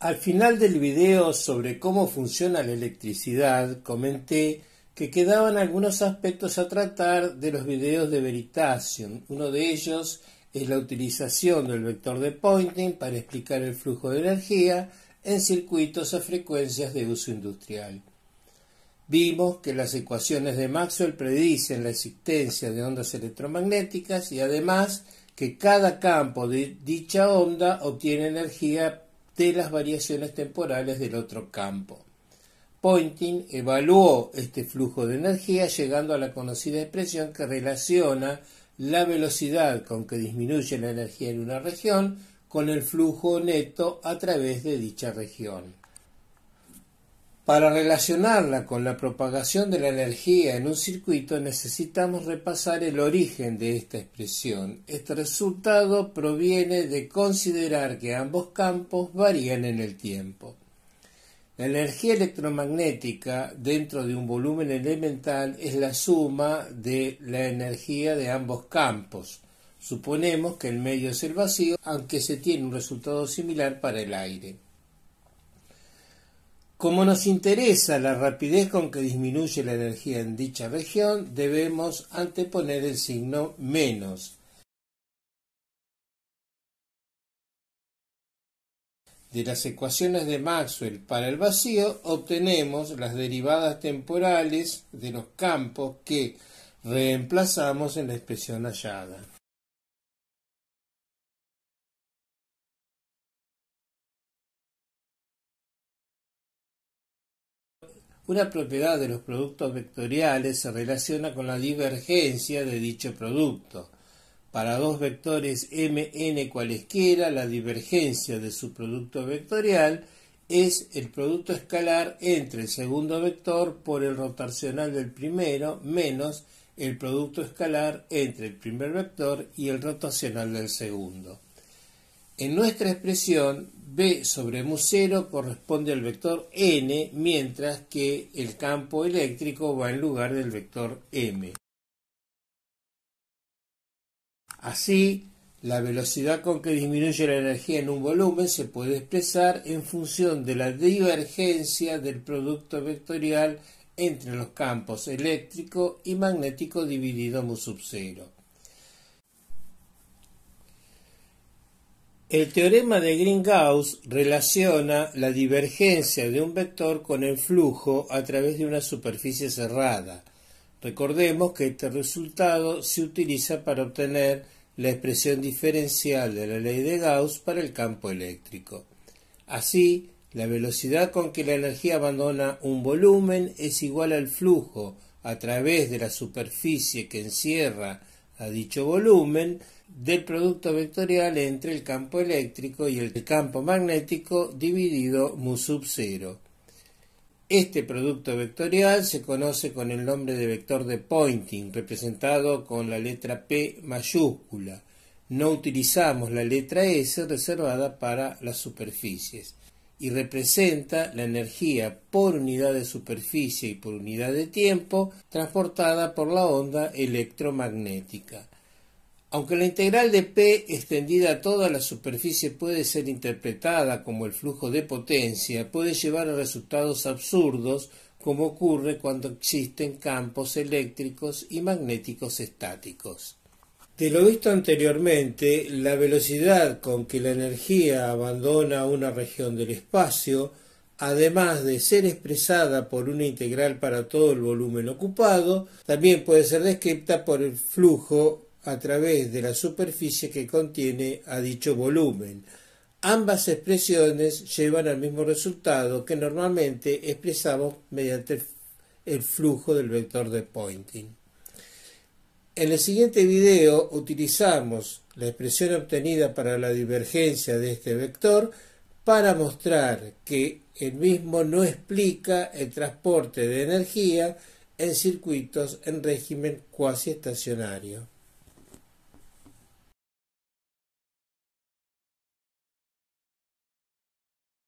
Al final del video sobre cómo funciona la electricidad comenté que quedaban algunos aspectos a tratar de los videos de Veritasium. Uno de ellos es la utilización del vector de Poynting para explicar el flujo de energía en circuitos a frecuencias de uso industrial. Vimos que las ecuaciones de Maxwell predicen la existencia de ondas electromagnéticas y además que cada campo de dicha onda obtiene energía de las variaciones temporales del otro campo. Poynting evaluó este flujo de energía llegando a la conocida expresión que relaciona la velocidad con que disminuye la energía en una región con el flujo neto a través de dicha región. Para relacionarla con la propagación de la energía en un circuito necesitamos repasar el origen de esta expresión. Este resultado proviene de considerar que ambos campos varían en el tiempo. La energía electromagnética dentro de un volumen elemental es la suma de la energía de ambos campos. Suponemos que el medio es el vacío, aunque se tiene un resultado similar para el aire. Como nos interesa la rapidez con que disminuye la energía en dicha región, debemos anteponer el signo menos. De las ecuaciones de Maxwell para el vacío obtenemos las derivadas temporales de los campos que reemplazamos en la expresión hallada. Una propiedad de los productos vectoriales se relaciona con la divergencia de dicho producto. Para dos vectores mn cualesquiera, la divergencia de su producto vectorial es el producto escalar entre el segundo vector por el rotacional del primero menos el producto escalar entre el primer vector y el rotacional del segundo. En nuestra expresión, B sobre mu 0 corresponde al vector n, mientras que el campo eléctrico va en lugar del vector m. Así, la velocidad con que disminuye la energía en un volumen se puede expresar en función de la divergencia del producto vectorial entre los campos eléctrico y magnético dividido mu sub 0. El teorema de Green-Gauss relaciona la divergencia de un vector con el flujo a través de una superficie cerrada. Recordemos que este resultado se utiliza para obtener la expresión diferencial de la ley de Gauss para el campo eléctrico. Así, la velocidad con que la energía abandona un volumen es igual al flujo a través de la superficie que encierra a dicho volumen del producto vectorial entre el campo eléctrico y el campo magnético dividido mu sub 0. Este producto vectorial se conoce con el nombre de vector de Poynting, representado con la letra P mayúscula. No utilizamos la letra S reservada para las superficies y representa la energía por unidad de superficie y por unidad de tiempo transportada por la onda electromagnética. Aunque la integral de P extendida a toda la superficie puede ser interpretada como el flujo de potencia, puede llevar a resultados absurdos como ocurre cuando existen campos eléctricos y magnéticos estáticos. De lo visto anteriormente, la velocidad con que la energía abandona una región del espacio, además de ser expresada por una integral para todo el volumen ocupado, también puede ser descrita por el flujo a través de la superficie que contiene a dicho volumen. Ambas expresiones llevan al mismo resultado que normalmente expresamos mediante el flujo del vector de Poynting. En el siguiente video utilizamos la expresión obtenida para la divergencia de este vector para mostrar que el mismo no explica el transporte de energía en circuitos en régimen cuasi estacionario.